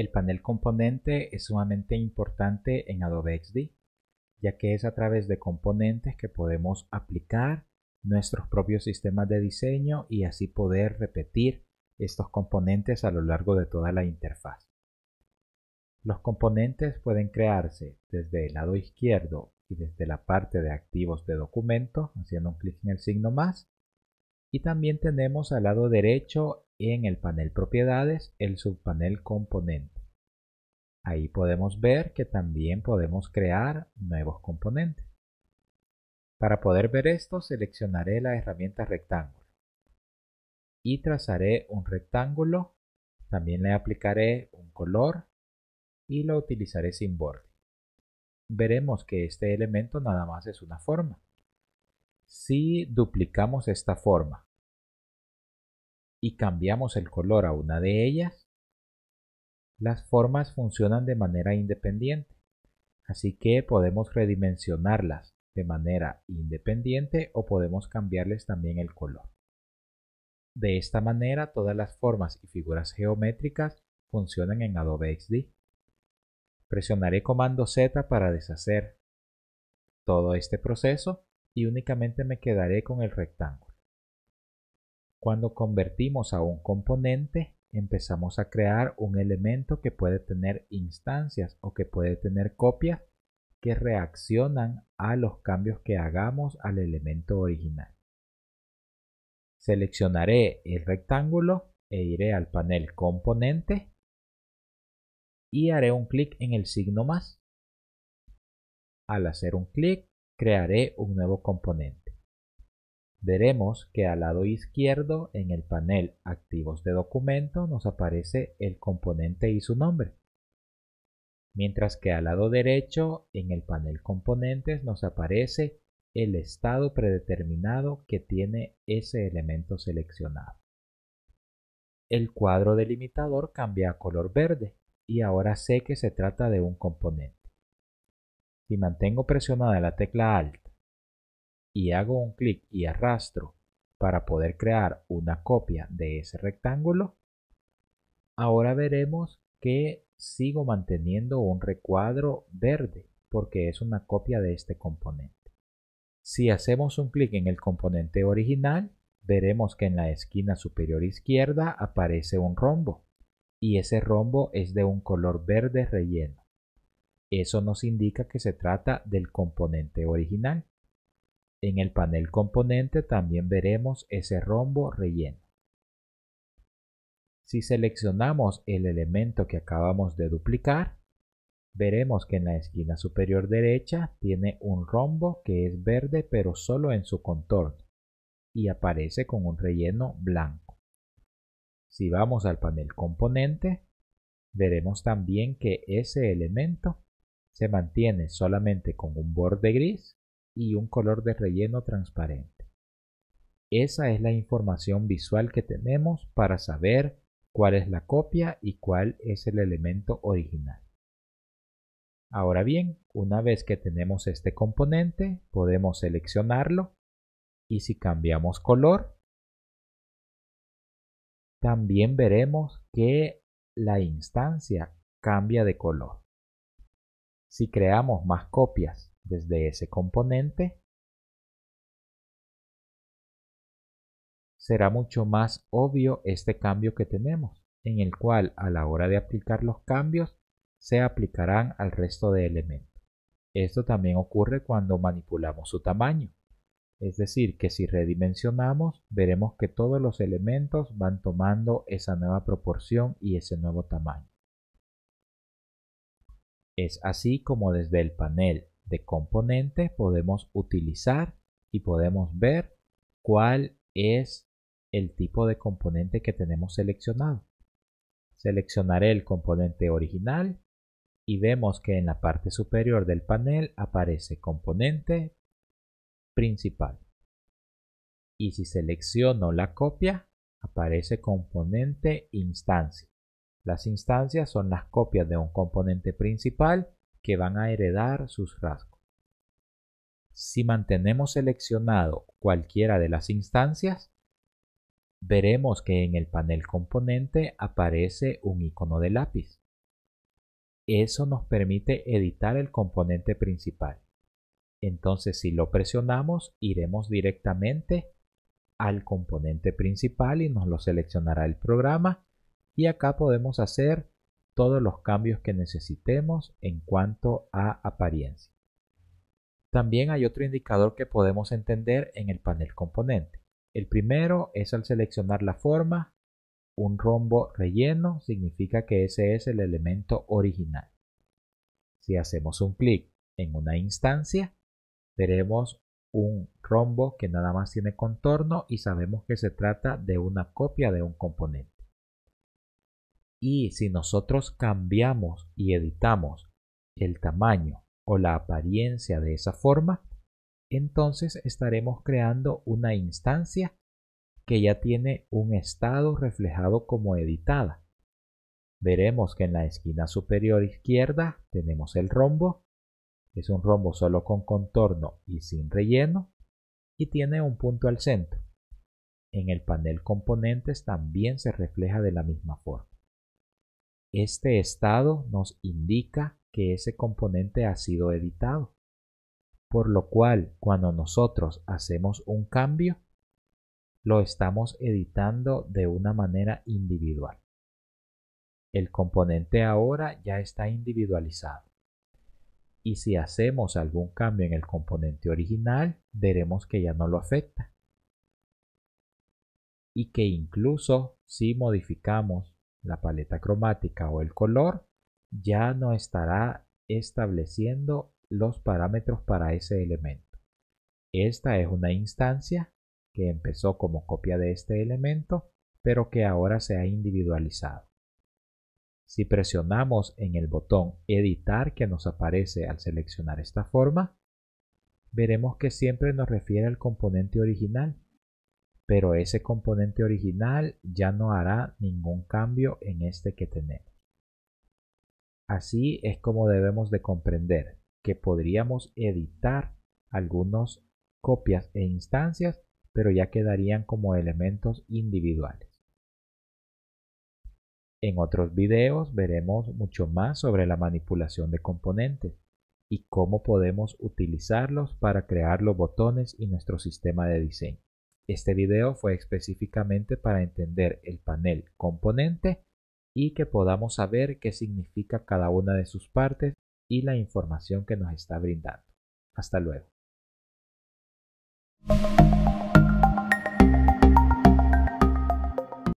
el panel componente es sumamente importante en Adobe XD, ya que es a través de componentes que podemos aplicar nuestros propios sistemas de diseño y así poder repetir estos componentes a lo largo de toda la interfaz. Los componentes pueden crearse desde el lado izquierdo y desde la parte de activos de documento, haciendo un clic en el signo más. Y también tenemos al lado derecho en el panel propiedades el subpanel componente. Ahí podemos ver que también podemos crear nuevos componentes. Para poder ver esto seleccionaré la herramienta rectángulo y trazaré un rectángulo, también le aplicaré un color y lo utilizaré sin borde. Veremos que este elemento nada más es una forma. Si duplicamos esta forma y cambiamos el color a una de ellas, las formas funcionan de manera independiente, así que podemos redimensionarlas de manera independiente o podemos cambiarles también el color. De esta manera todas las formas y figuras geométricas funcionan en Adobe XD. Presionaré comando Z para deshacer todo este proceso y únicamente me quedaré con el rectángulo. Cuando convertimos a un componente, empezamos a crear un elemento que puede tener instancias o que puede tener copias que reaccionan a los cambios que hagamos al elemento original. Seleccionaré el rectángulo e iré al panel componente y haré un clic en el signo más. Al hacer un clic, crearé un nuevo componente. Veremos que al lado izquierdo en el panel Activos de documento nos aparece el componente y su nombre. Mientras que al lado derecho en el panel Componentes nos aparece el estado predeterminado que tiene ese elemento seleccionado. El cuadro delimitador cambia a color verde y ahora sé que se trata de un componente. Si mantengo presionada la tecla Alt y hago un clic y arrastro para poder crear una copia de ese rectángulo, ahora veremos que sigo manteniendo un recuadro verde porque es una copia de este componente. Si hacemos un clic en el componente original, veremos que en la esquina superior izquierda aparece un rombo y ese rombo es de un color verde relleno. Eso nos indica que se trata del componente original. En el panel componente también veremos ese rombo relleno. Si seleccionamos el elemento que acabamos de duplicar, veremos que en la esquina superior derecha tiene un rombo que es verde pero solo en su contorno y aparece con un relleno blanco. Si vamos al panel componente, veremos también que ese elemento se mantiene solamente con un borde gris y un color de relleno transparente. Esa es la información visual que tenemos para saber cuál es la copia y cuál es el elemento original. Ahora bien, una vez que tenemos este componente, podemos seleccionarlo y si cambiamos color, también veremos que la instancia cambia de color. Si creamos más copias desde ese componente será mucho más obvio este cambio que tenemos, en el cual a la hora de aplicar los cambios se aplicarán al resto de elementos. Esto también ocurre cuando manipulamos su tamaño. Es decir, que si redimensionamos, veremos que todos los elementos van tomando esa nueva proporción y ese nuevo tamaño. Es así como desde el panel de componentes podemos utilizar y podemos ver cuál es el tipo de componente que tenemos seleccionado. Seleccionaré el componente original y vemos que en la parte superior del panel aparece componente principal. Y si selecciono la copia, aparece componente instancia. Las instancias son las copias de un componente principal que van a heredar sus rasgos. Si mantenemos seleccionado cualquiera de las instancias, veremos que en el panel componente aparece un icono de lápiz. Eso nos permite editar el componente principal. Entonces si lo presionamos iremos directamente al componente principal y nos lo seleccionará el programa y acá podemos hacer todos los cambios que necesitemos en cuanto a apariencia. También hay otro indicador que podemos entender en el panel componente. El primero es al seleccionar la forma, un rombo relleno significa que ese es el elemento original. Si hacemos un clic en una instancia, veremos un rombo que nada más tiene contorno y sabemos que se trata de una copia de un componente. Y si nosotros cambiamos y editamos el tamaño o la apariencia de esa forma, entonces estaremos creando una instancia que ya tiene un estado reflejado como editada. Veremos que en la esquina superior izquierda tenemos el rombo. Es un rombo solo con contorno y sin relleno y tiene un punto al centro. En el panel componentes también se refleja de la misma forma. Este estado nos indica que ese componente ha sido editado, por lo cual cuando nosotros hacemos un cambio, lo estamos editando de una manera individual. El componente ahora ya está individualizado. Y si hacemos algún cambio en el componente original, veremos que ya no lo afecta. Y que incluso si modificamos la paleta cromática o el color, ya no estará estableciendo los parámetros para ese elemento. Esta es una instancia que empezó como copia de este elemento, pero que ahora se ha individualizado. Si presionamos en el botón editar que nos aparece al seleccionar esta forma, veremos que siempre nos refiere al componente original pero ese componente original ya no hará ningún cambio en este que tenemos. Así es como debemos de comprender que podríamos editar algunas copias e instancias, pero ya quedarían como elementos individuales. En otros videos veremos mucho más sobre la manipulación de componentes y cómo podemos utilizarlos para crear los botones y nuestro sistema de diseño. Este video fue específicamente para entender el panel componente y que podamos saber qué significa cada una de sus partes y la información que nos está brindando. Hasta luego.